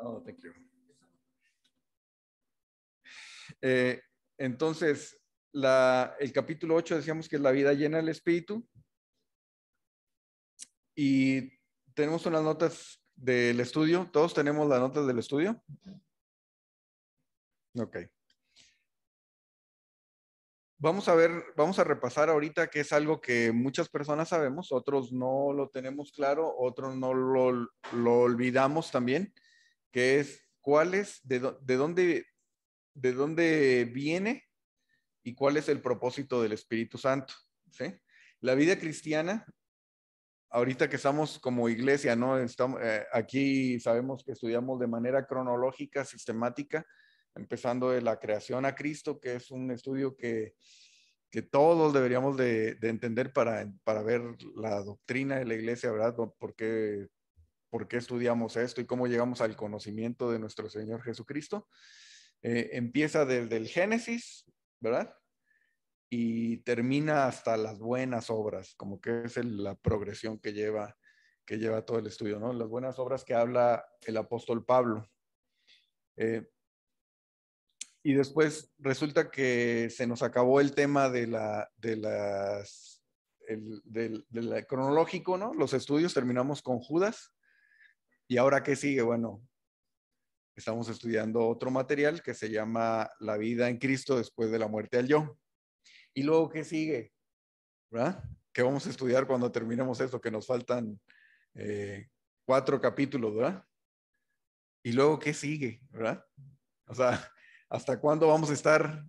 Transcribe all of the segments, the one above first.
Oh, thank you. Eh, entonces, el capítulo 8 decíamos que es la vida llena del Espíritu. Y tenemos unas notas del estudio. ¿Todos tenemos las notas del estudio? Ok. Vamos a ver, vamos a repasar ahorita que es algo que muchas personas sabemos, otros no lo tenemos claro, otros no lo, lo olvidamos también que es cuál es, de, dónde, de dónde viene y cuál es el propósito del Espíritu Santo. La vida cristiana, ahorita que estamos como iglesia, ¿no? Estamos, eh, aquí sabemos que estudiamos de manera cronológica, sistemática, empezando de la creación a Cristo, que es un estudio que, todos deberíamos de, entender para, para ver la doctrina de la iglesia, ¿verdad? Porque por qué estudiamos esto y cómo llegamos al conocimiento de nuestro Señor Jesucristo. Eh, empieza desde el Génesis, ¿verdad? Y termina hasta las buenas obras, como que es la progresión que lleva, que lleva todo el estudio, ¿no? Las buenas obras que habla el apóstol Pablo. Eh, y después resulta que se nos acabó el tema de la, de las, del, cronológico, ¿no? Los estudios terminamos con Judas y ahora, ¿qué sigue? Bueno, estamos estudiando otro material que se llama La vida en Cristo después de la muerte al yo. Y luego, ¿qué sigue? ¿Verdad? ¿Qué vamos a estudiar cuando terminemos esto, que nos faltan eh, cuatro capítulos, ¿verdad? Y luego, ¿qué sigue? ¿Verdad? O sea, ¿hasta cuándo vamos a estar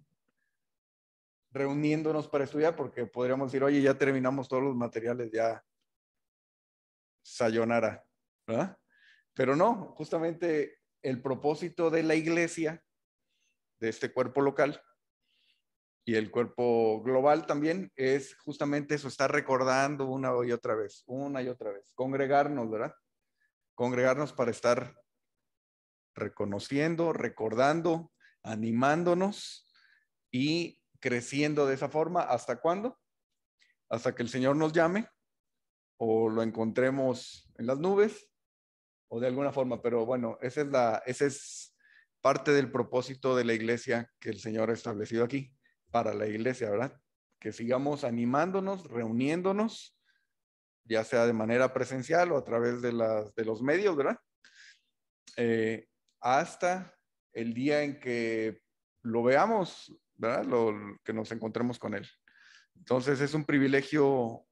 reuniéndonos para estudiar? Porque podríamos decir, oye, ya terminamos todos los materiales, ya sayonara, ¿verdad? Pero no, justamente el propósito de la iglesia, de este cuerpo local y el cuerpo global también, es justamente eso, estar recordando una y otra vez, una y otra vez, congregarnos, ¿verdad? Congregarnos para estar reconociendo, recordando, animándonos y creciendo de esa forma. ¿Hasta cuándo? Hasta que el Señor nos llame o lo encontremos en las nubes o de alguna forma, pero bueno, esa es, la, esa es parte del propósito de la iglesia que el Señor ha establecido aquí, para la iglesia, ¿verdad? Que sigamos animándonos, reuniéndonos, ya sea de manera presencial o a través de, las, de los medios, ¿verdad? Eh, hasta el día en que lo veamos, ¿verdad? Lo, que nos encontremos con Él. Entonces es un privilegio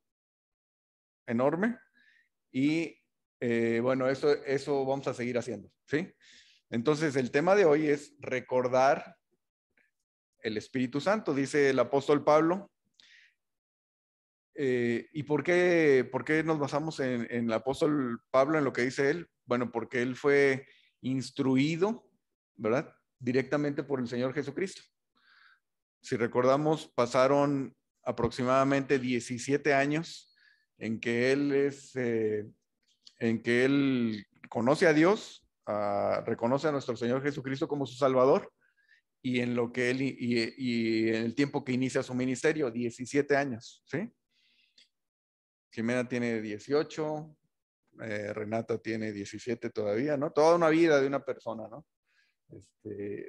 enorme y eh, bueno, eso, eso vamos a seguir haciendo, ¿sí? Entonces, el tema de hoy es recordar el Espíritu Santo, dice el apóstol Pablo. Eh, ¿Y por qué, por qué nos basamos en, el apóstol Pablo, en lo que dice él? Bueno, porque él fue instruido, ¿verdad? Directamente por el Señor Jesucristo. Si recordamos, pasaron aproximadamente 17 años en que él es eh, en que él conoce a Dios, ah, reconoce a nuestro Señor Jesucristo como su Salvador y en lo que él y, en el tiempo que inicia su ministerio, 17 años, ¿sí? Jimena tiene 18, eh, Renata tiene 17 todavía, ¿no? Toda una vida de una persona, ¿no? Este,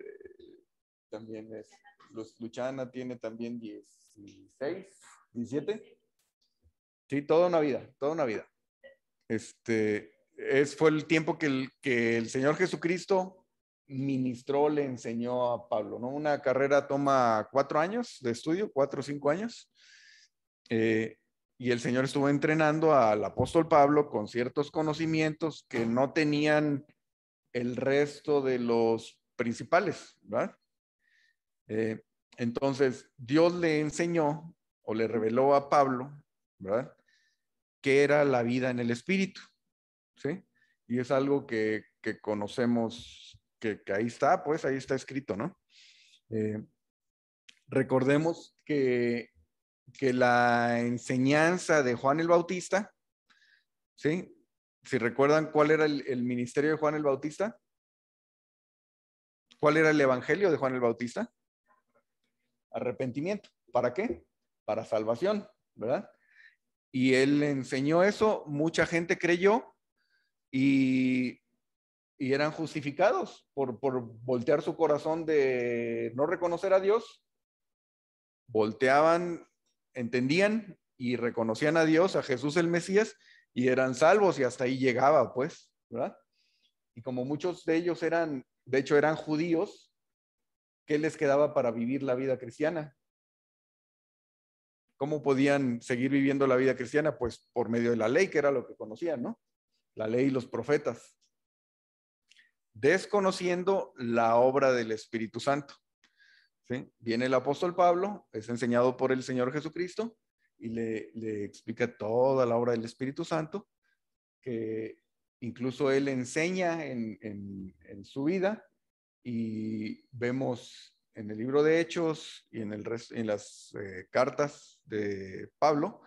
también es, Luchana tiene también 16, 17. Sí, toda una vida, toda una vida. Este, es, fue el tiempo que el, que el Señor Jesucristo ministró, le enseñó a Pablo, ¿no? Una carrera toma cuatro años de estudio, cuatro o cinco años. Eh, y el Señor estuvo entrenando al apóstol Pablo con ciertos conocimientos que no tenían el resto de los principales, ¿verdad? Eh, entonces, Dios le enseñó o le reveló a Pablo, ¿verdad? que era la vida en el espíritu. ¿Sí? Y es algo que, conocemos, que, ahí está, pues ahí está escrito, ¿no? Eh, recordemos que, que la enseñanza de Juan el Bautista, ¿sí? Si recuerdan cuál era el, el ministerio de Juan el Bautista, ¿cuál era el evangelio de Juan el Bautista? Arrepentimiento. ¿Para qué? Para salvación, ¿verdad? y él enseñó eso, mucha gente creyó y, eran justificados por, por voltear su corazón de no reconocer a Dios. Volteaban, entendían y reconocían a Dios, a Jesús el Mesías, y eran salvos y hasta ahí llegaba, pues, ¿verdad? Y como muchos de ellos eran, de hecho eran judíos, ¿qué les quedaba para vivir la vida cristiana? ¿Cómo podían seguir viviendo la vida cristiana? Pues por medio de la ley, que era lo que conocían, ¿no? La ley y los profetas. Desconociendo la obra del Espíritu Santo. Viene el apóstol Pablo, es enseñado por el Señor Jesucristo y le, explica toda la obra del Espíritu Santo, que incluso él enseña en, en su vida y vemos en el libro de Hechos y en, el en las eh, cartas de Pablo,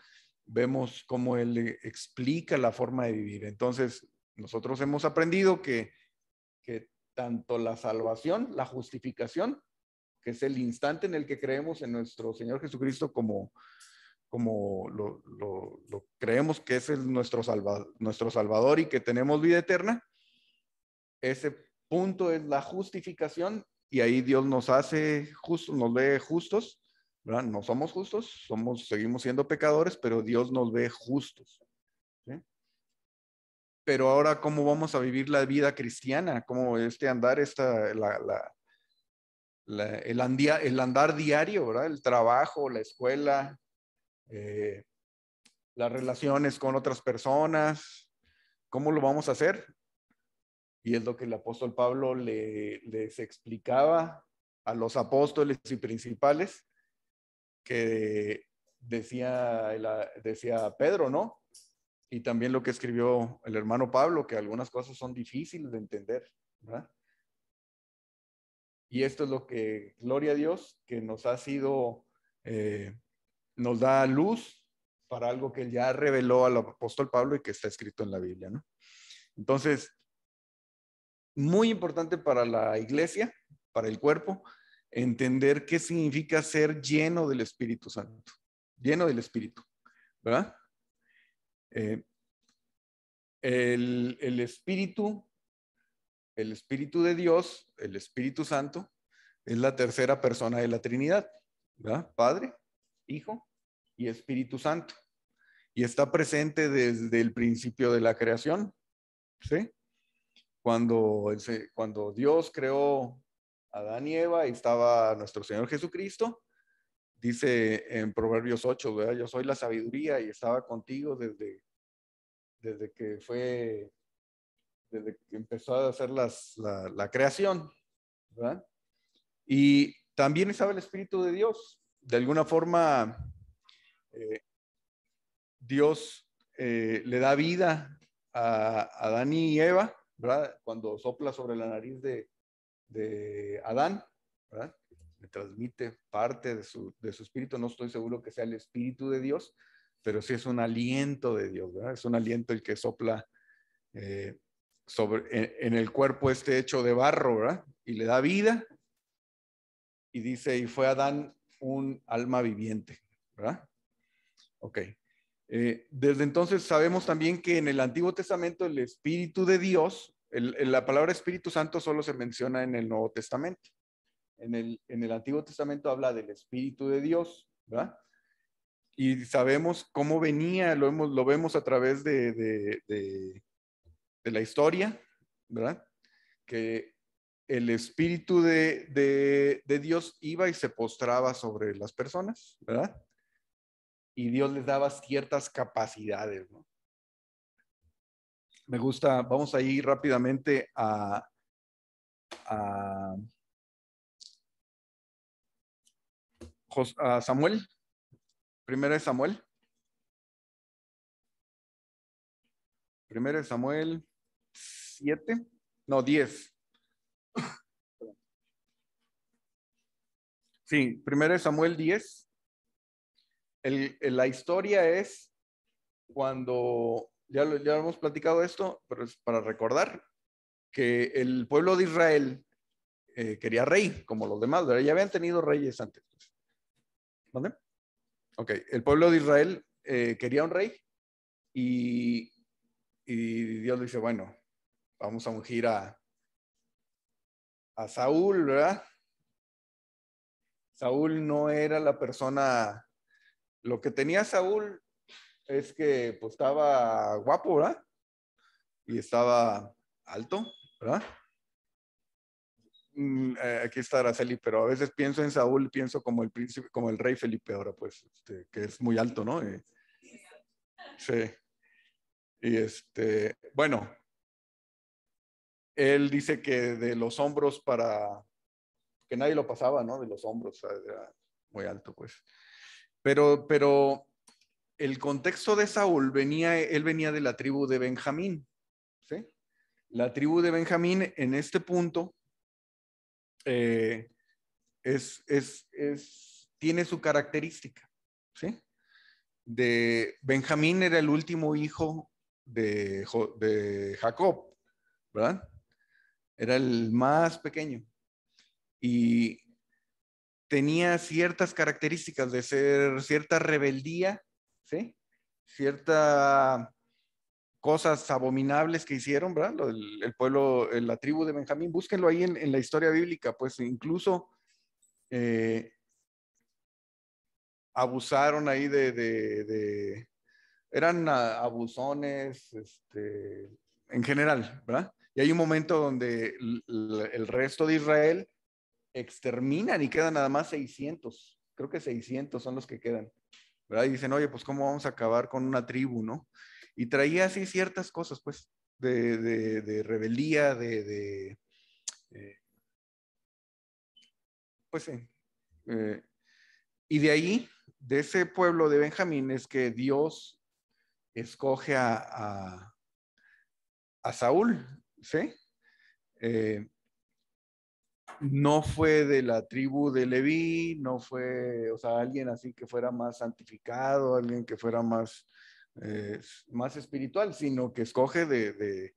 vemos cómo él explica la forma de vivir. Entonces, nosotros hemos aprendido que, que tanto la salvación, la justificación, que es el instante en el que creemos en nuestro Señor Jesucristo como, como lo, lo, lo creemos que es el, nuestro, nuestro Salvador y que tenemos vida eterna, ese punto es la justificación y ahí Dios nos hace justos, nos ve justos, ¿verdad? No somos justos, somos, seguimos siendo pecadores, pero Dios nos ve justos. ¿sí? Pero ahora, ¿cómo vamos a vivir la vida cristiana? ¿Cómo este andar, esta, la, el, el, andar diario, ¿verdad? El trabajo, la escuela, eh, las relaciones con otras personas, ¿cómo lo vamos a hacer? Y es lo que el apóstol Pablo le, les explicaba a los apóstoles y principales que decía, decía Pedro, ¿no? Y también lo que escribió el hermano Pablo, que algunas cosas son difíciles de entender, ¿verdad? Y esto es lo que, gloria a Dios, que nos ha sido, eh, nos da luz para algo que ya reveló al apóstol Pablo y que está escrito en la Biblia, ¿no? Entonces, muy importante para la iglesia, para el cuerpo, entender qué significa ser lleno del Espíritu Santo, lleno del Espíritu, ¿verdad? Eh, el, el Espíritu, el Espíritu de Dios, el Espíritu Santo, es la tercera persona de la Trinidad, ¿verdad? Padre, Hijo y Espíritu Santo. Y está presente desde el principio de la creación, ¿sí? Cuando, Dios creó a Adán y Eva y estaba nuestro Señor Jesucristo, dice en Proverbios 8, yo soy la sabiduría y estaba contigo desde, desde que fue, desde que empezó a hacer la, creación, Y también estaba el Espíritu de Dios. De alguna forma, eh, Dios eh, le da vida a, a Adán y Eva cuando sopla sobre la nariz de, Adán, ¿verdad? Le transmite parte de su, espíritu, no estoy seguro que sea el espíritu de Dios, pero sí es un aliento de Dios, ¿verdad? Es un aliento el que sopla eh, sobre, en, el cuerpo este hecho de barro, ¿verdad? Y le da vida. Y dice, y fue Adán un alma viviente, ¿verdad? Ok, eh, desde entonces sabemos también que en el Antiguo Testamento el Espíritu de Dios, el, la palabra Espíritu Santo solo se menciona en el Nuevo Testamento. En el, en el Antiguo Testamento habla del Espíritu de Dios, ¿verdad? Y sabemos cómo venía, lo, hemos, lo vemos a través de, de, la historia, ¿verdad? Que el Espíritu de, de, Dios iba y se postraba sobre las personas, ¿verdad? y Dios les daba ciertas capacidades. ¿no? Me gusta, vamos a ir rápidamente a, a, Samuel, primero es Samuel. Primero es Samuel siete no 10. Sí, primero es Samuel 10 la historia es cuando, ya lo, ya hemos platicado esto, pero es para recordar que el pueblo de Israel eh, quería rey, como los demás, ¿verdad? ya habían tenido reyes antes. ¿Vale? Pues. Ok, el pueblo de Israel eh, quería un rey y, Dios dice, bueno, vamos a ungir a, a Saúl, ¿verdad? Saúl no era la persona lo que tenía Saúl es que pues, estaba guapo, ¿verdad? Y estaba alto, ¿verdad? Mm, eh, aquí está Araceli, pero a veces pienso en Saúl, pienso como el príncipe, como el rey Felipe ahora, pues, este, que es muy alto, ¿no? Eh, sí. Y este, bueno, él dice que de los hombros para, que nadie lo pasaba, ¿no? De los hombros, era muy alto, pues. Pero, pero el contexto de Saúl venía, él venía de la tribu de Benjamín. ¿sí? La tribu de Benjamín en este punto eh, es, es, es, tiene su característica. ¿sí? De Benjamín era el último hijo de, de Jacob, ¿verdad? Era el más pequeño. Y tenía ciertas características de ser cierta rebeldía, ¿sí? Ciertas cosas abominables que hicieron, ¿verdad? El, pueblo, la tribu de Benjamín, búsquenlo ahí en, la historia bíblica, pues incluso eh, abusaron ahí de, de, eran abusones, este, en general, ¿verdad? Y hay un momento donde el resto de Israel exterminan y quedan nada más 600. Creo que 600 son los que quedan. ¿verdad? Y dicen, oye, pues cómo vamos a acabar con una tribu, ¿no? Y traía así ciertas cosas, pues, de, de, de rebelía, de, de eh, pues sí. Eh, y de ahí, de ese pueblo de Benjamín, es que Dios escoge a, a, a Saúl, ¿sí? Eh, no fue de la tribu de Leví, no fue, o sea, alguien así que fuera más santificado, alguien que fuera más, eh, más espiritual, sino que escoge de,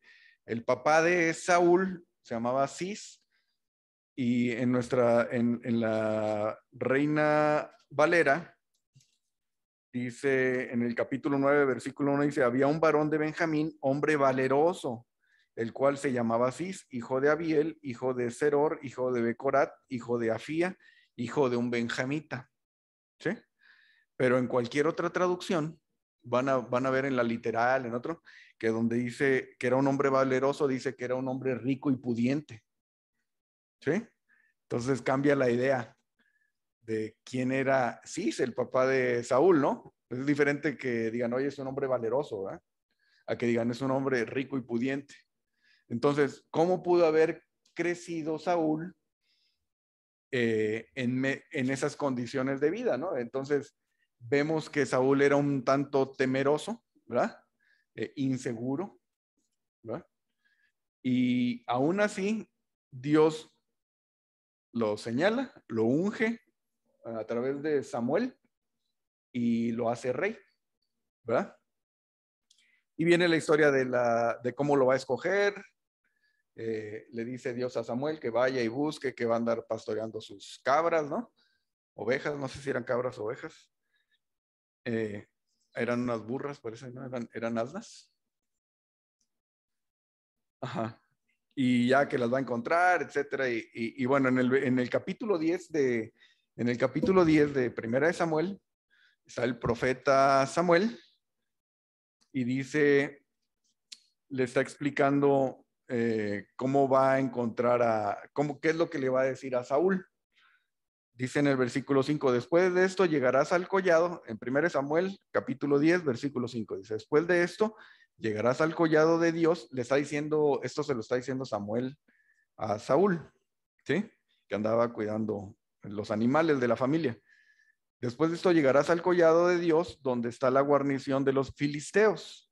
el papá de Saúl, se llamaba Cis, y en nuestra, en, en la Reina Valera, dice en el capítulo 9, versículo 1, dice, había un varón de Benjamín, hombre valeroso, el cual se llamaba Cis, hijo de Abiel, hijo de Seror, hijo de Becorat, hijo de Afía, hijo de un benjamita. ¿Sí? Pero en cualquier otra traducción, van a, van a ver en la literal, en otro, que donde dice que era un hombre valeroso, dice que era un hombre rico y pudiente. ¿Sí? Entonces cambia la idea de quién era Cis, el papá de Saúl, ¿no? Es diferente que digan, oye, es un hombre valeroso, ¿verdad? A que digan, es un hombre rico y pudiente. Entonces, ¿cómo pudo haber crecido Saúl eh, en, esas condiciones de vida, ¿no? Entonces, vemos que Saúl era un tanto temeroso, ¿verdad? Eh, inseguro, ¿verdad? Y aún así, Dios lo señala, lo unge a través de Samuel y lo hace rey, ¿verdad? Y viene la historia de, de cómo lo va a escoger, eh, le dice Dios a Samuel que vaya y busque, que va a andar pastoreando sus cabras, ¿no? Ovejas, no sé si eran cabras o ovejas. Eh, eran unas burras, parece, ¿no? Eran, eran asnas. Ajá. Y ya que las va a encontrar, etcétera. Y, bueno, en el, capítulo 10 de, en el capítulo 10 de Primera de Samuel, está el profeta Samuel y dice, le está explicando eh, cómo va a encontrar a, cómo, qué es lo que le va a decir a Saúl. Dice en el versículo 5, después de esto llegarás al collado, en 1 Samuel capítulo 10, versículo 5, dice, después de esto llegarás al collado de Dios, le está diciendo, esto se lo está diciendo Samuel a Saúl, Que andaba cuidando los animales de la familia. Después de esto llegarás al collado de Dios, donde está la guarnición de los filisteos.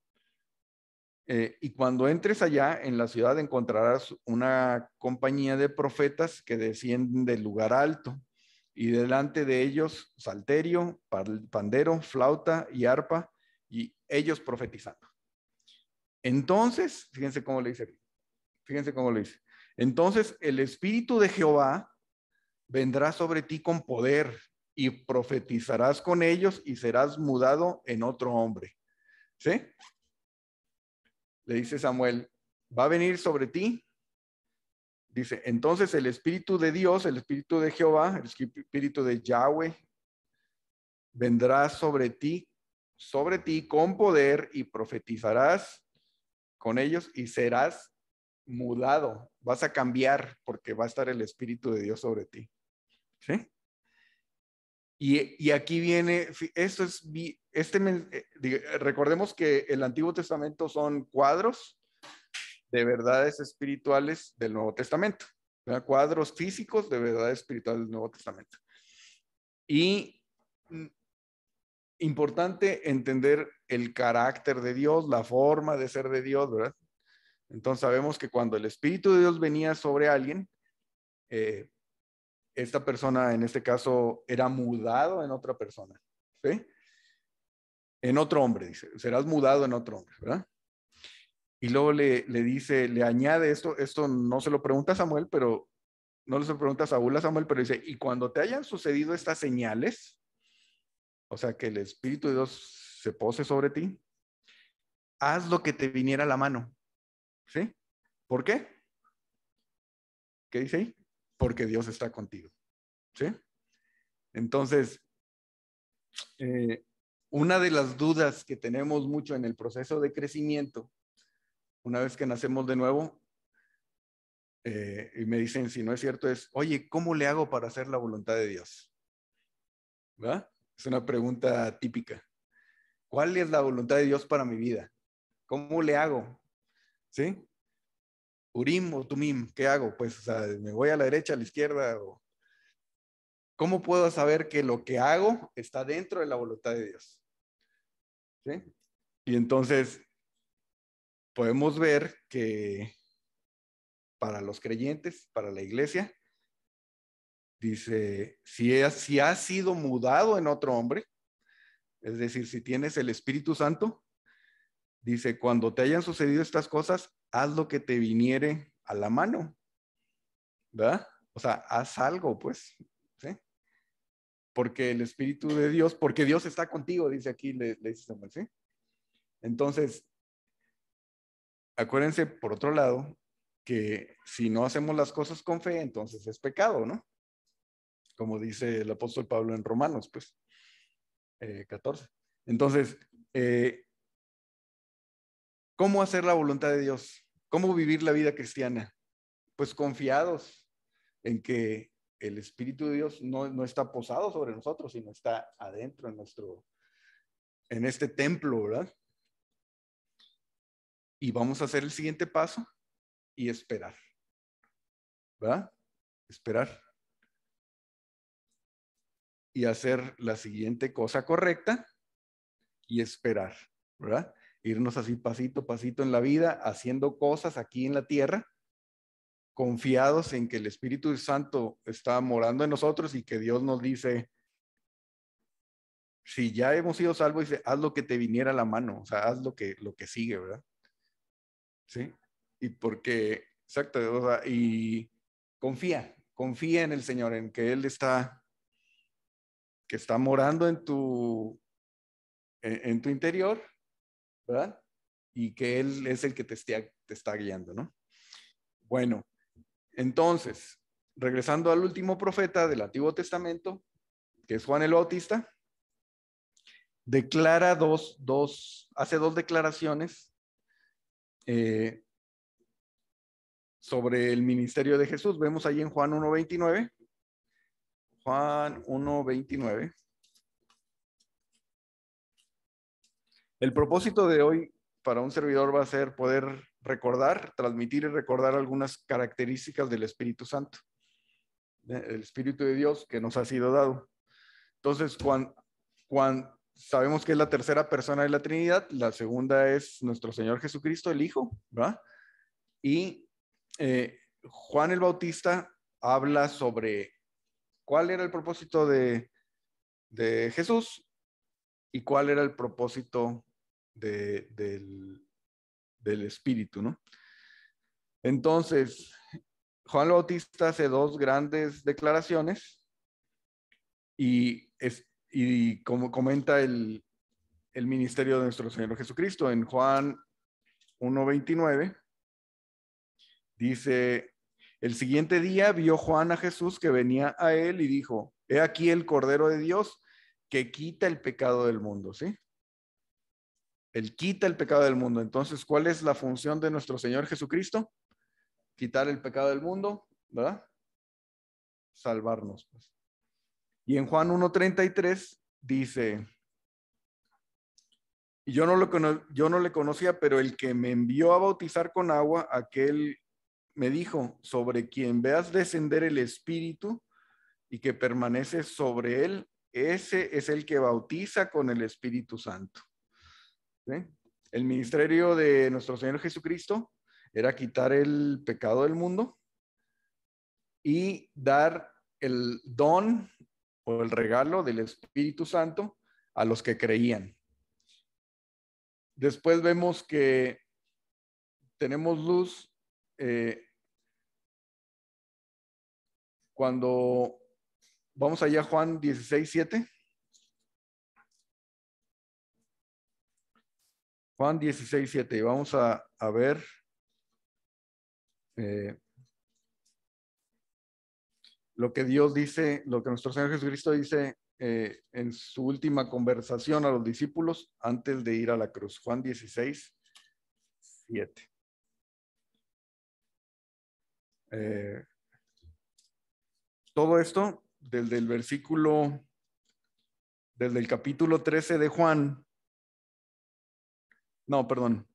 Eh, y cuando entres allá en la ciudad encontrarás una compañía de profetas que descienden del lugar alto y delante de ellos salterio, pandero, flauta y arpa y ellos profetizando. Entonces, fíjense cómo le dice, fíjense cómo le dice. Entonces el espíritu de Jehová vendrá sobre ti con poder y profetizarás con ellos y serás mudado en otro hombre. ¿Sí? le dice Samuel, va a venir sobre ti. Dice, entonces el Espíritu de Dios, el Espíritu de Jehová, el Espíritu de Yahweh, vendrá sobre ti, sobre ti con poder y profetizarás con ellos y serás mudado, vas a cambiar porque va a estar el Espíritu de Dios sobre ti. ¿Sí? Y, y aquí viene, esto es este, eh, recordemos que el Antiguo Testamento son cuadros de verdades espirituales del Nuevo Testamento, cuadros físicos de verdades espirituales del Nuevo Testamento. Y mm, importante entender el carácter de Dios, la forma de ser de Dios, ¿verdad? Entonces sabemos que cuando el Espíritu de Dios venía sobre alguien, eh, esta persona en este caso era mudado en otra persona, ¿sí? en otro hombre, dice, serás mudado en otro hombre, ¿verdad? Y luego le, le dice, le añade esto, esto no se lo pregunta a Samuel, pero no se lo pregunta a Saúl a Samuel, pero dice, y cuando te hayan sucedido estas señales, o sea, que el Espíritu de Dios se pose sobre ti, haz lo que te viniera a la mano. ¿Sí? ¿Por qué? ¿Qué dice ahí? Porque Dios está contigo. ¿Sí? Entonces, eh, una de las dudas que tenemos mucho en el proceso de crecimiento, una vez que nacemos de nuevo, eh, y me dicen, si no es cierto, es, oye, ¿cómo le hago para hacer la voluntad de Dios? ¿Verdad? Es una pregunta típica. ¿Cuál es la voluntad de Dios para mi vida? ¿Cómo le hago? ¿Sí? Urim o Tumim, ¿qué hago? Pues, o sea, me voy a la derecha, a la izquierda. ¿Cómo puedo saber que lo que hago está dentro de la voluntad de Dios? Y entonces podemos ver que para los creyentes, para la iglesia, dice, si, si has sido mudado en otro hombre, es decir, si tienes el Espíritu Santo, dice, cuando te hayan sucedido estas cosas, haz lo que te viniere a la mano, ¿verdad? O sea, haz algo, pues, porque el Espíritu de Dios, porque Dios está contigo, dice aquí, le, dice Samuel, ¿sí? Entonces, acuérdense, por otro lado, que si no hacemos las cosas con fe, entonces es pecado, ¿no? Como dice el apóstol Pablo en Romanos, pues, 14. Eh, entonces, eh, ¿cómo hacer la voluntad de Dios? ¿Cómo vivir la vida cristiana? Pues confiados en que el Espíritu de Dios no, está posado sobre nosotros, sino está adentro en nuestro, en este templo, ¿verdad? Y vamos a hacer el siguiente paso y esperar, ¿verdad? Esperar. Y hacer la siguiente cosa correcta y esperar, ¿verdad? Irnos así pasito, pasito en la vida, haciendo cosas aquí en la tierra confiados en que el Espíritu Santo está morando en nosotros y que Dios nos dice, si ya hemos sido salvos, haz lo que te viniera a la mano, o sea, haz lo que, lo que sigue, ¿verdad? Sí, y porque, exacto, o y confía, confía en el Señor, en que Él está, que está morando en tu, en, tu interior, ¿verdad? Y que Él es el que te, te está guiando, ¿no? Bueno, entonces, regresando al último profeta del Antiguo Testamento, que es Juan el Bautista, declara dos, dos hace dos declaraciones eh, sobre el ministerio de Jesús. Vemos ahí en Juan 1.29. Juan 1.29. El propósito de hoy para un servidor va a ser poder recordar, transmitir y recordar algunas características del Espíritu Santo, el Espíritu de Dios que nos ha sido dado. Entonces, cuando, cuando sabemos que es la tercera persona de la Trinidad, la segunda es nuestro Señor Jesucristo, el Hijo, ¿verdad? Y eh, Juan el Bautista habla sobre cuál era el propósito de, de Jesús y cuál era el propósito de, del, del Espíritu, ¿no? Entonces, Juan Bautista hace dos grandes declaraciones y, es, y como comenta el, el ministerio de nuestro Señor Jesucristo en Juan 1.29, dice, el siguiente día vio Juan a Jesús que venía a él y dijo, he aquí el Cordero de Dios que quita el pecado del mundo, ¿sí? Él quita el pecado del mundo. Entonces, ¿cuál es la función de nuestro Señor Jesucristo? Quitar el pecado del mundo, ¿verdad? Salvarnos. Pues. Y en Juan 1.33 dice, y yo no, lo yo no le conocía, pero el que me envió a bautizar con agua, aquel me dijo, sobre quien veas descender el Espíritu y que permanece sobre él, ese es el que bautiza con el Espíritu Santo. El ministerio de nuestro Señor Jesucristo era quitar el pecado del mundo y dar el don o el regalo del Espíritu Santo a los que creían. Después vemos que tenemos luz eh, cuando vamos allá Juan 167 Juan 16, 7. Y vamos a, a ver. Eh, lo que Dios dice, lo que nuestro Señor Jesucristo dice eh, en su última conversación a los discípulos antes de ir a la cruz. Juan 16, 7. Eh, todo esto desde el versículo, desde el capítulo 13 de Juan no, perdón.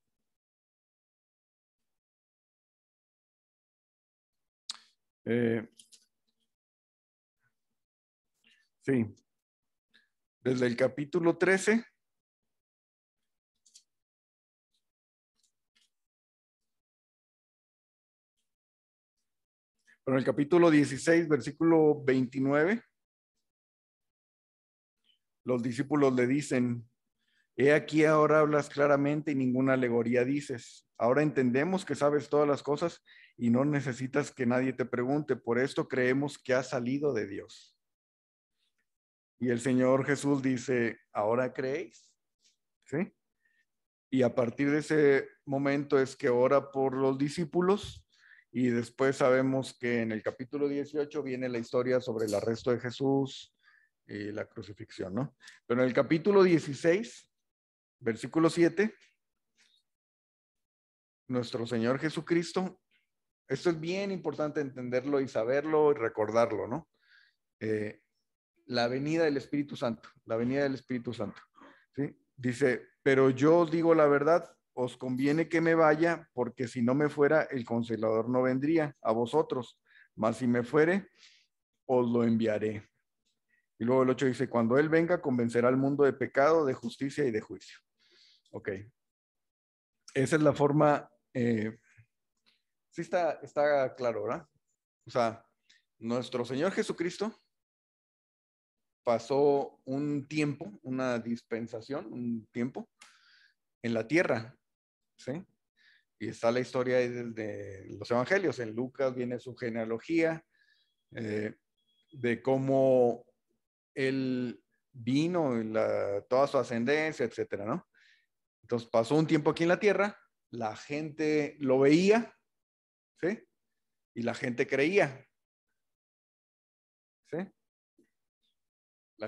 Eh, sí. Desde el capítulo 13. Pero el capítulo 16, versículo 29, los discípulos le dicen, He aquí ahora hablas claramente y ninguna alegoría dices. Ahora entendemos que sabes todas las cosas y no necesitas que nadie te pregunte. Por esto creemos que has salido de Dios. Y el Señor Jesús dice, ¿ahora creéis? ¿Sí? Y a partir de ese momento es que ora por los discípulos y después sabemos que en el capítulo 18 viene la historia sobre el arresto de Jesús y la crucifixión, ¿no? Pero en el capítulo 16 Versículo 7. Nuestro Señor Jesucristo. Esto es bien importante entenderlo y saberlo y recordarlo, ¿no? Eh, la venida del Espíritu Santo, la venida del Espíritu Santo. ¿sí? Dice, pero yo os digo la verdad, os conviene que me vaya, porque si no me fuera, el consolador no vendría a vosotros, mas si me fuere, os lo enviaré. Y luego el 8 dice, cuando Él venga, convencerá al mundo de pecado, de justicia y de juicio. Ok. Esa es la forma. Eh, sí está, está claro, ¿verdad? O sea, nuestro Señor Jesucristo pasó un tiempo, una dispensación, un tiempo en la tierra, ¿sí? Y está la historia de los evangelios. En Lucas viene su genealogía, eh, de cómo él vino, la, toda su ascendencia, etcétera, ¿no? Entonces pasó un tiempo aquí en la tierra, la gente lo veía, ¿sí? Y la gente creía. ¿Sí?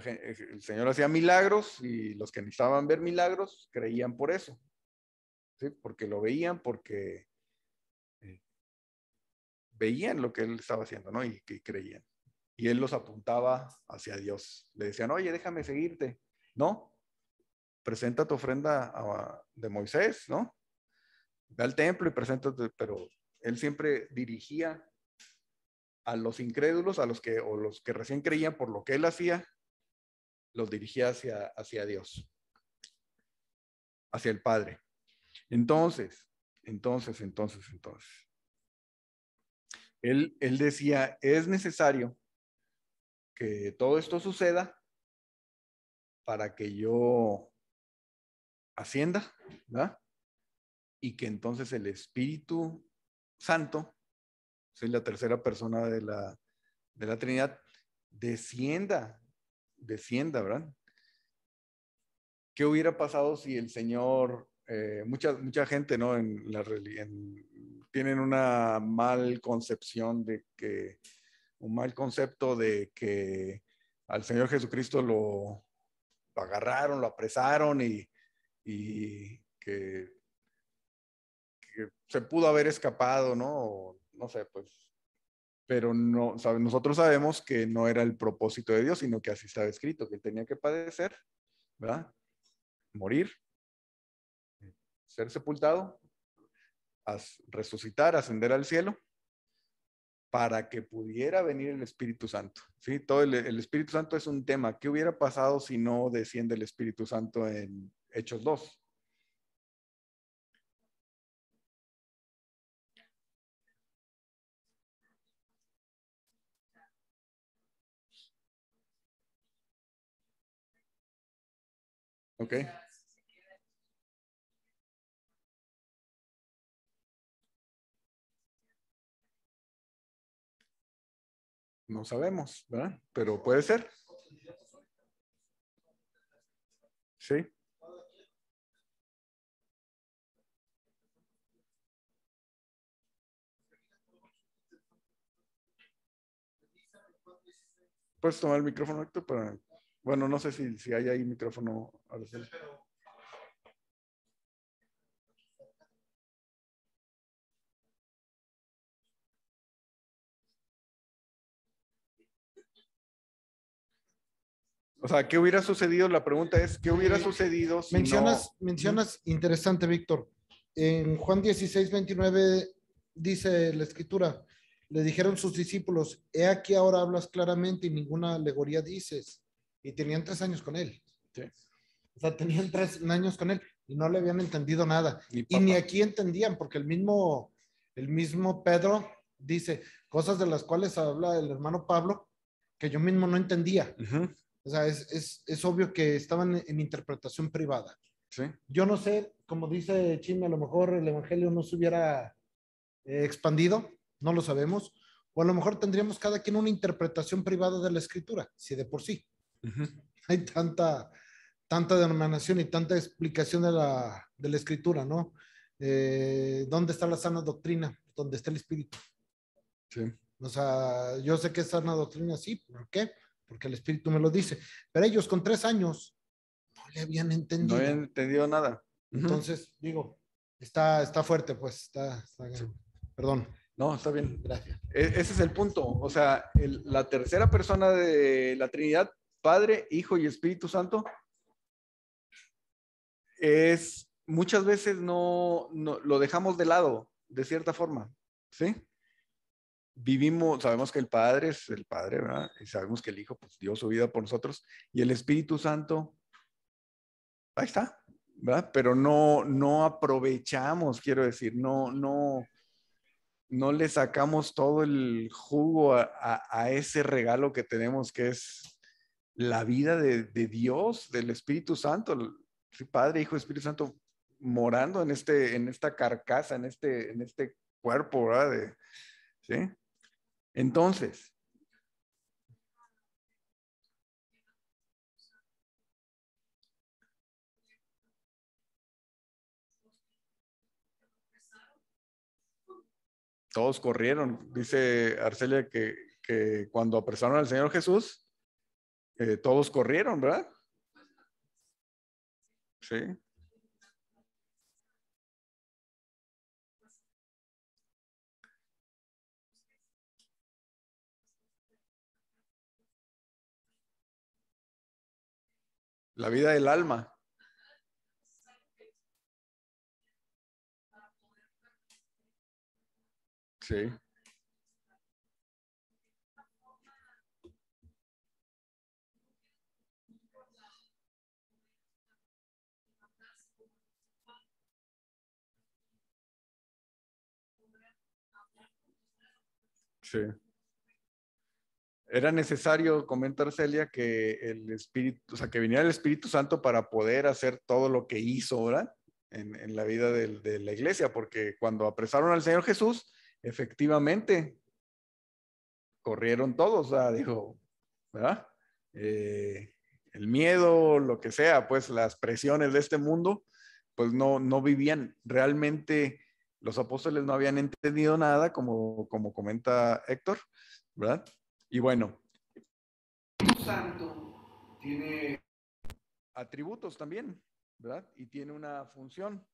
gente, eh, el Señor hacía milagros y los que necesitaban ver milagros creían por eso. ¿Sí? Porque lo veían, porque eh, veían lo que él estaba haciendo, ¿no? Y, y creían. Y él los apuntaba hacia Dios. Le decían, oye, déjame seguirte. No, presenta tu ofrenda de Moisés, ¿no? Ve al templo y presenta, pero él siempre dirigía a los incrédulos, a los que, o los que recién creían por lo que él hacía, los dirigía hacia, hacia Dios, hacia el Padre. Entonces, entonces, entonces, entonces. Él, él decía, es necesario que todo esto suceda para que yo Hacienda, ¿verdad? Y que entonces el Espíritu Santo, soy la tercera persona de la, de la Trinidad, descienda, descienda, ¿verdad? ¿Qué hubiera pasado si el Señor, eh, mucha, mucha gente, ¿no? En la, en, tienen una mal concepción de que, un mal concepto de que al Señor Jesucristo lo agarraron, lo apresaron y, y que, se pudo haber escapado, ¿no? no sé, pues pero no, nosotros sabemos que no era el propósito de Dios, sino que así estaba escrito, que tenía que padecer, ¿verdad? Morir, ser sepultado, resucitar, ascender al cielo, para que pudiera venir el Espíritu Santo. ¿sí? Todo el, el, Espíritu Santo es un tema. ¿Qué hubiera pasado si no desciende el Espíritu Santo en, Hechos dos, Ok. No sabemos, ¿verdad? Pero puede ser. Sí. Puedes tomar el micrófono, Víctor? para... Bueno, no sé si, hay ahí micrófono. A O sea, ¿qué hubiera sucedido? La pregunta es, ¿qué hubiera sucedido Mencionas, mencionas interesante, Víctor. En Juan 16, 29 dice la escritura, le dijeron sus discípulos, he aquí ahora hablas claramente y ninguna alegoría dices. Y tenían tres años con él. Sí. O sea, tenían tres años con él y no le habían entendido nada. y ni aquí entendían, porque el mismo, el mismo Pedro dice cosas de las cuales habla el hermano Pablo que yo mismo no entendía. O sea, es, obvio que estaban en interpretación privada. Yo no sé, como dice Chime, a lo mejor el Evangelio no se hubiera eh, expandido no lo sabemos, o a lo mejor tendríamos cada quien una interpretación privada de la escritura, si de por sí. Hay tanta, tanta denominación y tanta explicación de la, de la escritura, ¿no? Eh, ¿Dónde está la sana doctrina? ¿Dónde está el espíritu? Sí. O sea, yo sé que es sana doctrina, sí, ¿por qué? Porque el espíritu me lo dice. Pero ellos con tres años no le habían entendido. No habían entendido nada. Entonces, digo, está, está fuerte, pues, está, perdón. No, está bien, gracias. E, ese es el punto. O sea, la tercera persona de la Trinidad, Padre, Hijo y Espíritu Santo, es muchas veces no, lo dejamos de lado, de cierta forma. ¿Sí? vivimos, sabemos que el Padre es el Padre, ¿verdad? Y sabemos que el Hijo pues, dio su vida por nosotros. Y el Espíritu Santo, ahí está, ¿verdad? Pero no, no aprovechamos, quiero decir, no, no, no le sacamos todo el jugo a, ese regalo que tenemos, que es la vida de, Dios, del Espíritu Santo, Padre, Hijo, Espíritu Santo, morando en, este, en esta carcasa, en este, en este cuerpo, ¿verdad? ¿sí? Entonces, todos corrieron. Dice Arcelia que, que cuando apresaron al Señor Jesús, eh, todos corrieron, ¿verdad? Sí. La vida del alma. Sí. Era necesario comentar, Celia, que el Espíritu, o sea, que viniera el Espíritu Santo para poder hacer todo lo que hizo, ahora En, la vida de, de la iglesia, porque cuando apresaron al Señor Jesús, efectivamente, corrieron todos, dijo, ¿verdad? Eh, el miedo, lo que sea, pues las presiones de este mundo, pues no, no vivían realmente, los apóstoles no habían entendido nada, como, como comenta Héctor, ¿verdad? Y bueno. Santo tiene atributos también, ¿verdad? Y tiene una función.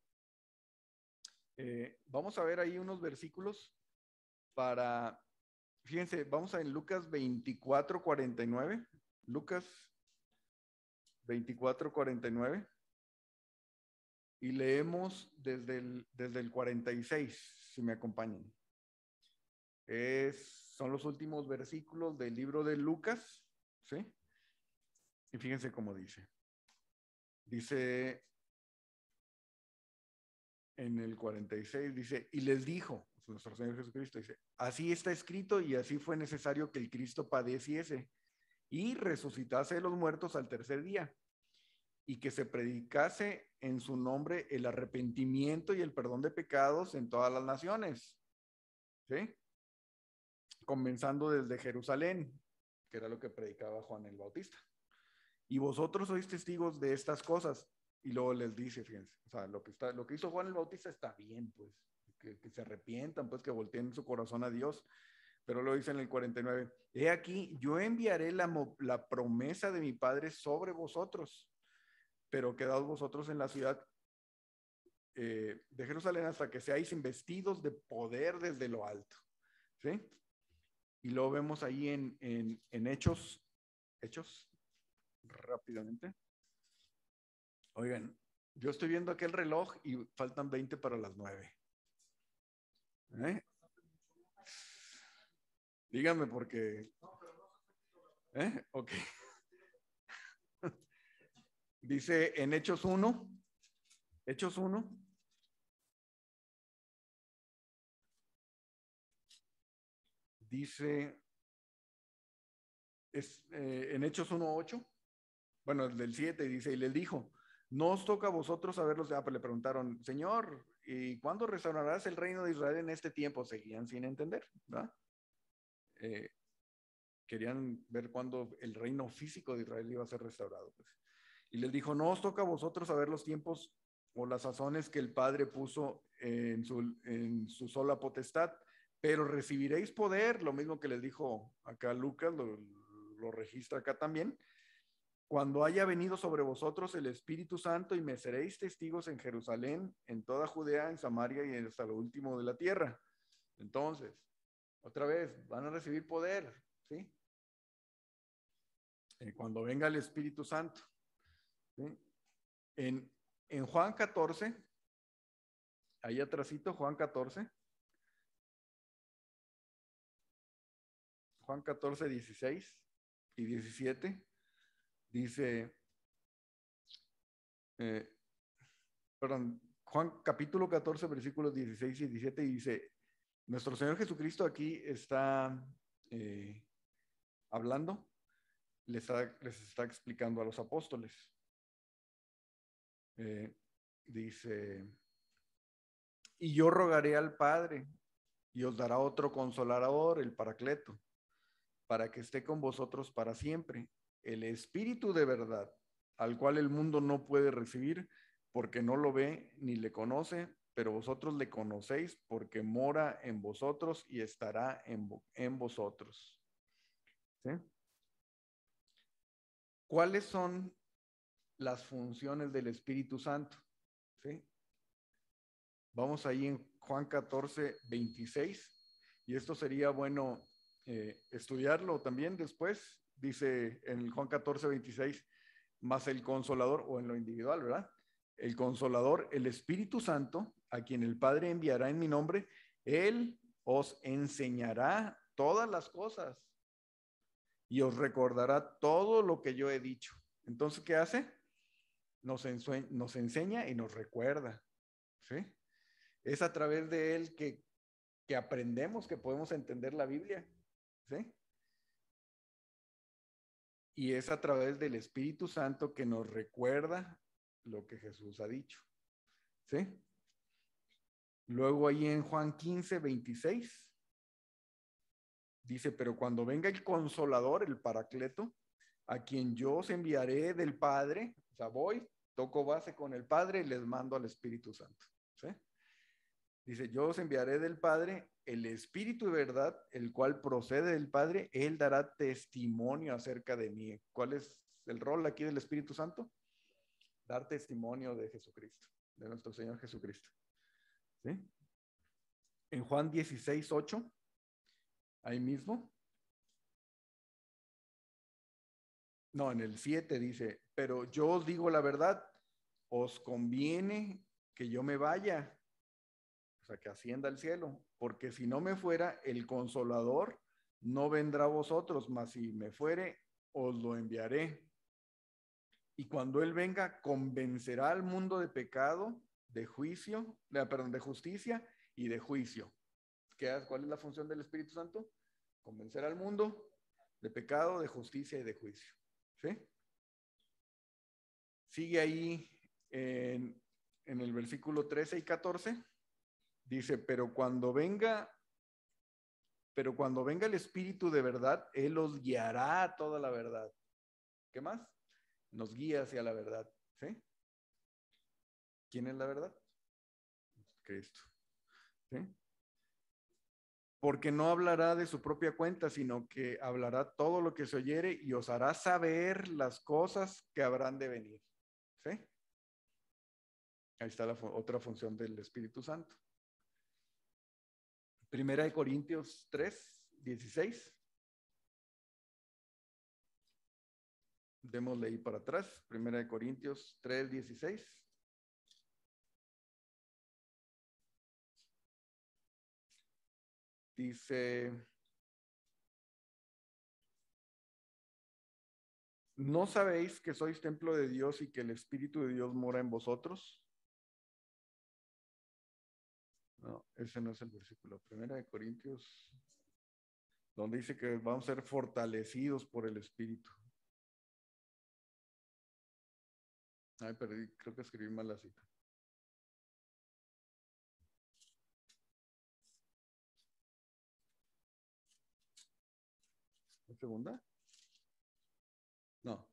Eh, vamos a ver ahí unos versículos para, fíjense, vamos a en Lucas 24, 49. Lucas 24, 49. Y leemos desde el, desde el 46, si me acompañan. Es, son los últimos versículos del libro de Lucas, ¿sí? Y fíjense cómo dice. Dice en el 46 dice, y les dijo, nuestro Señor Jesucristo dice, así está escrito y así fue necesario que el Cristo padeciese y resucitase de los muertos al tercer día y que se predicase en su nombre el arrepentimiento y el perdón de pecados en todas las naciones. ¿Sí? Comenzando desde Jerusalén, que era lo que predicaba Juan el Bautista. Y vosotros sois testigos de estas cosas. Y luego les dice, fíjense, o sea, lo que, está, lo que hizo Juan el Bautista está bien, pues, que, se arrepientan, pues, que volteen su corazón a Dios. Pero lo dice en el 49, he aquí, yo enviaré la, la promesa de mi Padre sobre vosotros, pero quedad vosotros en la ciudad eh, de Jerusalén hasta que seáis investidos de poder desde lo alto. ¿Sí? Y lo vemos ahí en, en, en Hechos, Hechos, rápidamente. Oigan, yo estoy viendo aquel reloj y faltan 20 para las 9. ¿Eh? Díganme porque... ¿Eh? Ok. Dice en Hechos 1, Hechos 1. Dice es, eh, en Hechos 8, bueno, el del 7 dice, y les dijo, no os toca a vosotros saberlos. Ah, pues le preguntaron, Señor, ¿y cuándo restaurarás el reino de Israel en este tiempo? Seguían sin entender, ¿verdad? Eh, querían ver cuándo el reino físico de Israel iba a ser restaurado. Pues. Y les dijo, no os toca a vosotros saber los tiempos o las sazones que el Padre puso en su, sola potestad, pero recibiréis poder, lo mismo que les dijo acá Lucas, lo registra acá también, cuando haya venido sobre vosotros el Espíritu Santo y me seréis testigos en Jerusalén, en toda Judea, en Samaria y hasta lo último de la tierra. Entonces, otra vez, van a recibir poder, ¿sí? Eh, cuando venga el Espíritu Santo. En, en Juan 14, ahí atrásito, Juan 14. Juan 14, dieciséis y 17 dice, eh, perdón, Juan capítulo 14, versículos 16 y 17, dice, nuestro Señor Jesucristo aquí está eh, hablando, les está, les está explicando a los apóstoles. Eh, dice, y yo rogaré al Padre y os dará otro consolador, el Paracleto, para que esté con vosotros para siempre, el espíritu de verdad, al cual el mundo no puede recibir porque no lo ve ni le conoce, pero vosotros le conocéis porque mora en vosotros y estará en, vosotros. ¿Cuáles son las funciones del Espíritu Santo? Vamos ahí en Juan 14, 26, y esto sería bueno eh, estudiarlo también después dice en Juan 14, 26, más el consolador o en lo individual, ¿verdad? El consolador, el Espíritu Santo, a quien el Padre enviará en mi nombre, Él os enseñará todas las cosas y os recordará todo lo que yo he dicho. Entonces, ¿qué hace? Nos, nos enseña y nos recuerda. ¿sí? Es a través de Él que, que aprendemos que podemos entender la Biblia. ¿sí? Y es a través del Espíritu Santo que nos recuerda lo que Jesús ha dicho. ¿Sí? Luego ahí en Juan 15, 26, dice, pero cuando venga el consolador, el paracleto, a quien yo os enviaré del Padre, o sea, voy, toco base con el Padre y les mando al Espíritu Santo. ¿sí? Dice, yo os enviaré del Padre el Espíritu de verdad, el cual procede del Padre, Él dará testimonio acerca de mí. ¿Cuál es el rol aquí del Espíritu Santo? Dar testimonio de Jesucristo, de nuestro Señor Jesucristo. ¿Sí? En Juan 16, 8, ahí mismo. No, en el 7 dice, pero yo os digo la verdad, os conviene que yo me vaya, o sea, que ascienda al cielo, porque si no me fuera, el consolador no vendrá a vosotros, mas si me fuere, os lo enviaré. Y cuando Él venga, convencerá al mundo de pecado, de juicio, ah, perdón, de justicia y de juicio. ¿Qué, ¿Cuál es la función del Espíritu Santo? Convencer al mundo de pecado, de justicia y de juicio. ¿Sí? Sigue ahí en, en el versículo 13 y 14. Dice, pero cuando venga, pero cuando venga el Espíritu de verdad, Él los guiará a toda la verdad. ¿Qué más? Nos guía hacia la verdad. ¿Sí? ¿Quién es la verdad? Cristo. ¿Sí? Porque no hablará de su propia cuenta, sino que hablará todo lo que se oyere y os hará saber las cosas que habrán de venir. ¿Sí? Ahí está la otra función del Espíritu Santo. Primera de Corintios 3, 16. Démosle ahí para atrás. Primera de Corintios 3, 16. Dice, ¿no sabéis que sois templo de Dios y que el Espíritu de Dios mora en vosotros? No, ese no es el versículo. Primera de Corintios, donde dice que vamos a ser fortalecidos por el Espíritu. Ay, perdí, creo que escribí mal la cita. ¿La segunda? No.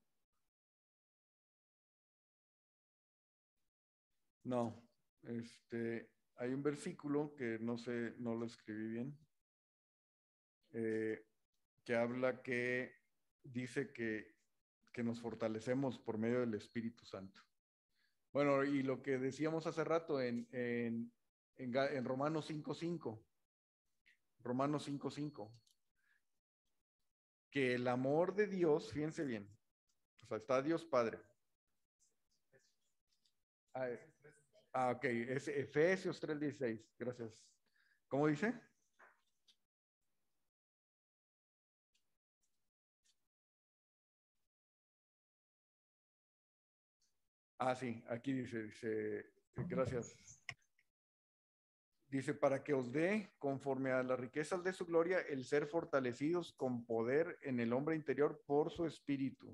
No, este, hay un versículo que no sé, no lo escribí bien, eh, que habla que dice que, que nos fortalecemos por medio del Espíritu Santo. Bueno, y lo que decíamos hace rato en, en, en, en Romanos 5.5, Romanos 5.5, que el amor de Dios, fíjense bien, o sea, está Dios Padre. A ver, Ah, ok, es Efesios 3:16, gracias. ¿Cómo dice? Ah, sí, aquí dice, dice, gracias. Dice, para que os dé, conforme a las riquezas de su gloria, el ser fortalecidos con poder en el hombre interior por su espíritu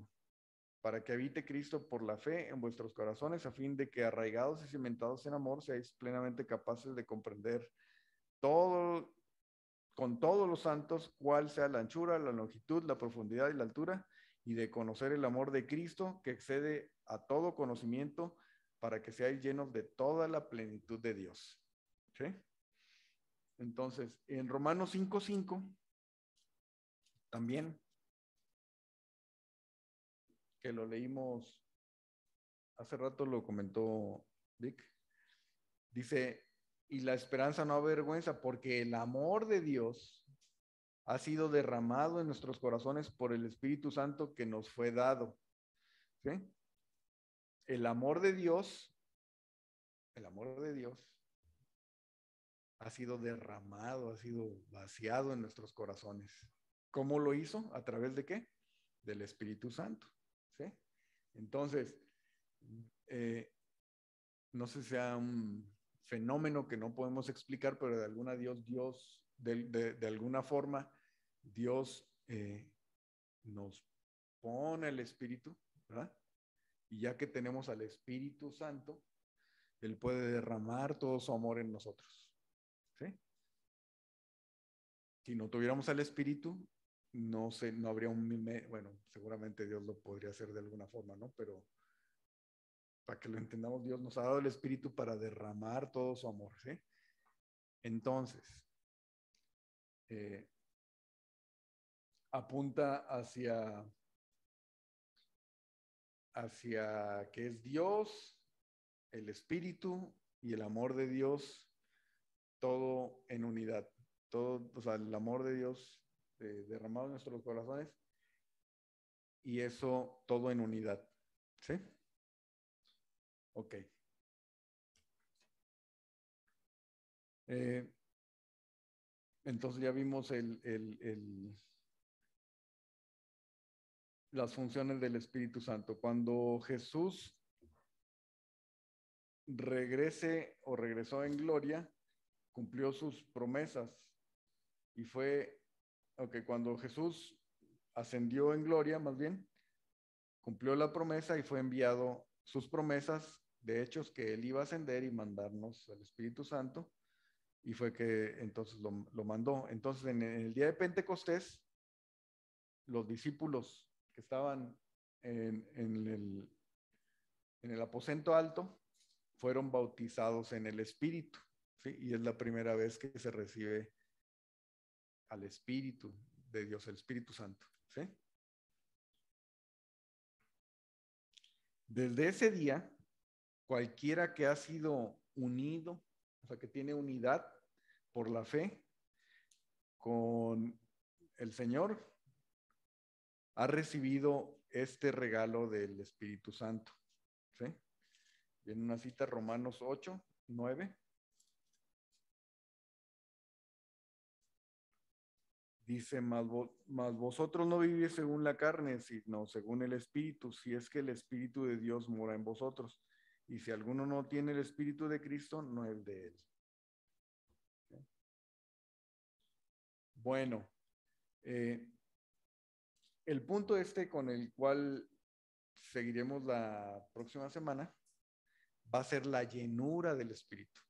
para que habite Cristo por la fe en vuestros corazones, a fin de que arraigados y cimentados en amor seáis plenamente capaces de comprender todo con todos los santos cuál sea la anchura, la longitud, la profundidad y la altura, y de conocer el amor de Cristo que excede a todo conocimiento, para que seáis llenos de toda la plenitud de Dios. Entonces, en Romanos 5:5 también que lo leímos hace rato, lo comentó Dick. Dice, y la esperanza no avergüenza, porque el amor de Dios ha sido derramado en nuestros corazones por el Espíritu Santo que nos fue dado. El amor de Dios, el amor de Dios ha sido derramado, ha sido vaciado en nuestros corazones. ¿Cómo lo hizo? ¿A través de qué? Del Espíritu Santo. Entonces, eh, no sé si sea un fenómeno que no podemos explicar, pero de alguna Dios, Dios, de, alguna forma, Dios eh, nos pone el Espíritu, ¿verdad? Y ya que tenemos al Espíritu Santo, Él puede derramar todo su amor en nosotros. ¿Sí? Si no tuviéramos al Espíritu, no sé, no habría un, bueno, seguramente Dios lo podría hacer de alguna forma, ¿no? Pero para que lo entendamos, Dios nos ha dado el Espíritu para derramar todo su amor, ¿sí? Entonces, eh, apunta hacia, hacia que es Dios, el Espíritu y el amor de Dios, todo en unidad. Todo, o sea, el amor de Dios este, derramado en nuestros corazones y eso todo en unidad. ¿Sí? Ok. Eh, entonces ya vimos el, el, las funciones del Espíritu Santo. Cuando Jesús regrese o regresó en gloria, cumplió sus promesas y fue que cuando Jesús ascendió en gloria, más bien, cumplió la promesa y fue enviado sus promesas de hechos que él iba a ascender y mandarnos al Espíritu Santo. Y fue que entonces lo, mandó. Entonces, en el día de Pentecostés, los discípulos que estaban en, el, en, el, aposento alto fueron bautizados en el Espíritu. Y es la primera vez que se recibe al Espíritu de Dios, el Espíritu Santo. Desde ese día, cualquiera que ha sido unido, o sea, que tiene unidad por la fe con el Señor, ha recibido este regalo del Espíritu Santo. ¿sí? Viene una cita, Romanos ocho, nueve, Dice, más vosotros no vivís según la carne, sino según el Espíritu, si es que el Espíritu de Dios mora en vosotros. Y si alguno no tiene el Espíritu de Cristo, no es de él. Bueno, eh, el punto este con el cual seguiremos la próxima semana va a ser la llenura del Espíritu.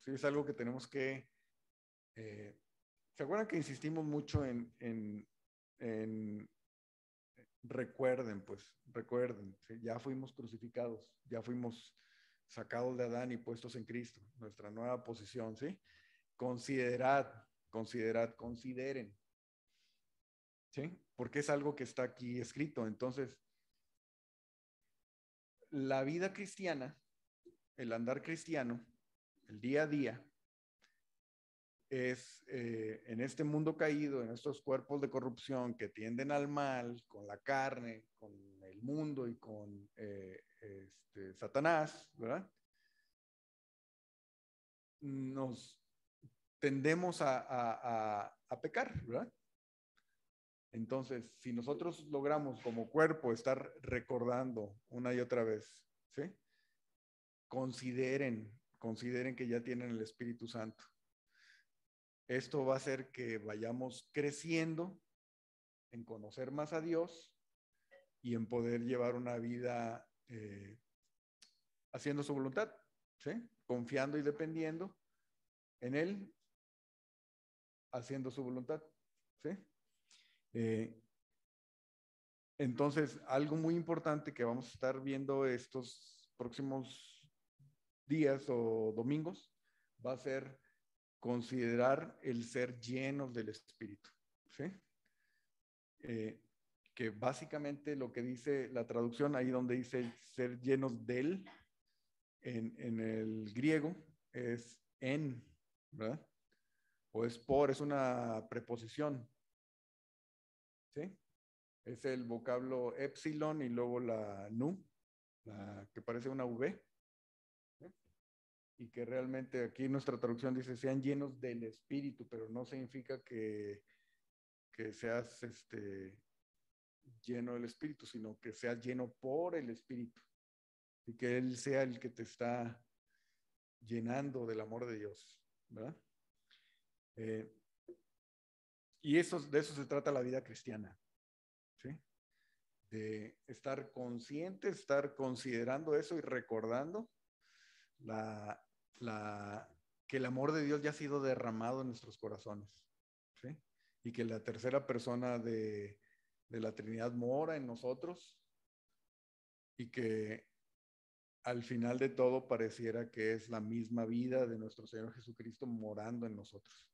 Sí, es algo que tenemos que eh, ¿Se acuerdan que insistimos mucho en, recuerden, pues, recuerden, ya fuimos crucificados, ya fuimos sacados de Adán y puestos en Cristo, nuestra nueva posición, ¿sí? Considerad, considerad, consideren, ¿sí? Porque es algo que está aquí escrito. Entonces, la vida cristiana, el andar cristiano, el día a día, es eh, en este mundo caído, en estos cuerpos de corrupción que tienden al mal, con la carne, con el mundo y con eh, este, Satanás, ¿verdad? Nos tendemos a, a pecar, ¿verdad? Entonces, si nosotros logramos como cuerpo estar recordando una y otra vez, ¿sí? Consideren, consideren que ya tienen el Espíritu Santo esto va a hacer que vayamos creciendo en conocer más a Dios y en poder llevar una vida eh, haciendo su voluntad, ¿sí? confiando y dependiendo en Él, haciendo su voluntad. ¿sí? Eh, entonces, algo muy importante que vamos a estar viendo estos próximos días o domingos va a ser considerar el ser llenos del Espíritu. Eh, que básicamente lo que dice la traducción, ahí donde dice ser llenos del, en, en el griego es en, ¿verdad? O es por, es una preposición. ¿Sí? Es el vocablo epsilon y luego la nu, que parece una V y que realmente aquí nuestra traducción dice sean llenos del espíritu, pero no significa que, seas este, lleno del espíritu, sino que seas lleno por el espíritu y que Él sea el que te está llenando del amor de Dios, ¿verdad? Eh, y eso, de eso se trata la vida cristiana, ¿sí? De estar consciente, estar considerando eso y recordando la, la, que el amor de Dios ya ha sido derramado en nuestros corazones. Y que la tercera persona de, de la Trinidad mora en nosotros y que al final de todo pareciera que es la misma vida de nuestro Señor Jesucristo morando en nosotros.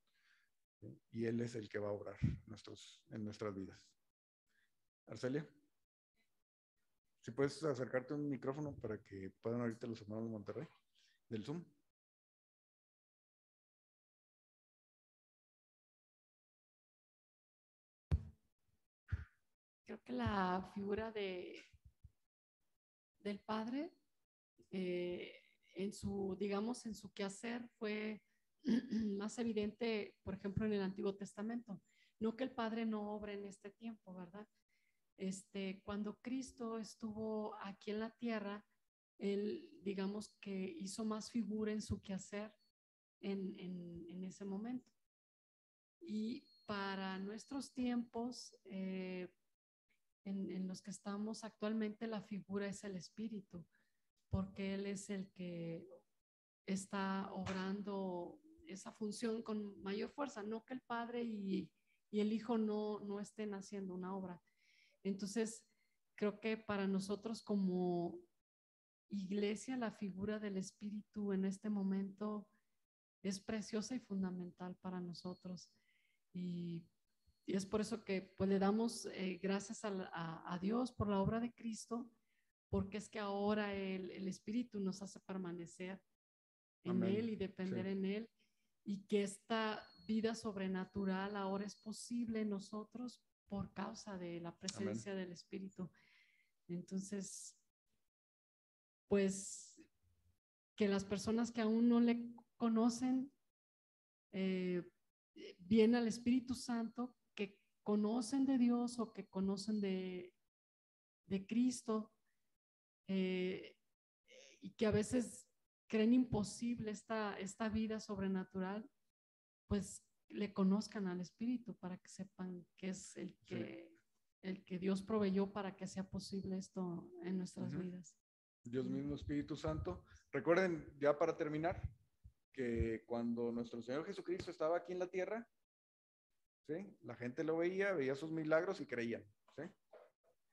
Y Él es el que va a obrar nuestros, en nuestras vidas. Arcelia, si puedes acercarte un micrófono para que puedan oírte los hermanos de Monterrey del Zoom. Creo que la figura de, del padre eh, en su, digamos, en su quehacer fue más evidente, por ejemplo, en el Antiguo Testamento. No que el Padre no obra en este tiempo, ¿verdad? Este, cuando Cristo estuvo aquí en la tierra, él, digamos que hizo más figura en su quehacer en, en, ese momento. Y para nuestros tiempos, eh, en, los que estamos actualmente, la figura es el espíritu, porque él es el que está obrando esa función con mayor fuerza, no que el padre y, el hijo no estén haciendo una obra. Entonces, creo que para nosotros como iglesia, la figura del Espíritu en este momento es preciosa y fundamental para nosotros. Y, es por eso que pues, le damos eh, gracias a, Dios por la obra de Cristo, porque es que ahora el, Espíritu nos hace permanecer en Él y depender en Él, y que esta vida sobrenatural ahora es posible nosotros por causa de la presencia del Espíritu. Entonces, pues que las personas que aún no le conocen bien eh, al Espíritu Santo, que conocen de Dios o que conocen de, de Cristo eh, y que a veces creen imposible esta, esta vida sobrenatural, pues le conozcan al Espíritu para que sepan que es el que, el que Dios proveyó para que sea posible esto en nuestras vidas. Dios mismo Espíritu Santo. Recuerden, ya para terminar, que cuando nuestro Señor Jesucristo estaba aquí en la tierra, ¿sí? la gente lo veía, veía sus milagros y creían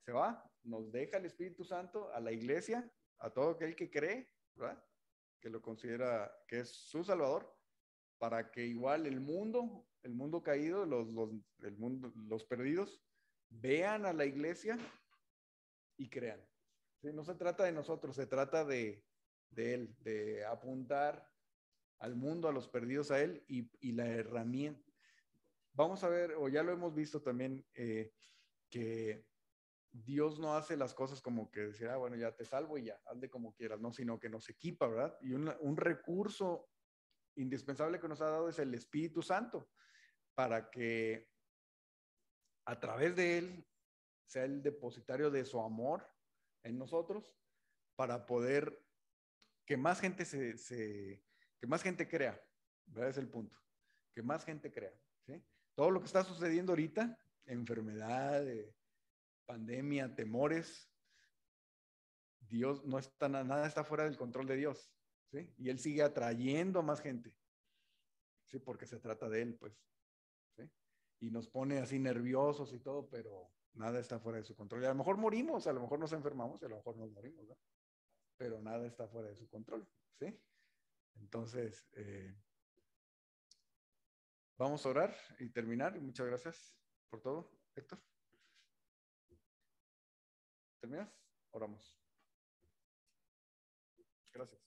Se va, nos deja el Espíritu Santo a la iglesia, a todo aquel que cree, que lo considera que es su Salvador, para que igual el mundo, el mundo caído, los, mundo, los perdidos, vean a la iglesia y crean no se trata de nosotros, se trata de, de Él, de apuntar al mundo, a los perdidos a Él y, la herramienta. Vamos a ver, o ya lo hemos visto también, eh, que Dios no hace las cosas como que decir, ah, bueno, ya te salvo y ya, haz de como quieras, no, sino que nos equipa, ¿verdad? Y un, un recurso indispensable que nos ha dado es el Espíritu Santo, para que a través de Él sea el depositario de su amor en nosotros para poder que más gente se, que más gente crea, ¿verdad? Es el punto, que más gente crea, ¿sí? Todo lo que está sucediendo ahorita, enfermedad, eh, pandemia, temores, Dios no está, nada está fuera del control de Dios, Y Él sigue atrayendo a más gente, ¿sí? Porque se trata de Él, pues, Y nos pone así nerviosos y todo, pero Nada está fuera de su control. Y a lo mejor morimos, a lo mejor nos enfermamos y a lo mejor nos morimos, ¿no? Pero nada está fuera de su control, ¿sí? Entonces, eh, vamos a orar y terminar. Muchas gracias por todo, Héctor. ¿Terminas? Oramos. Gracias.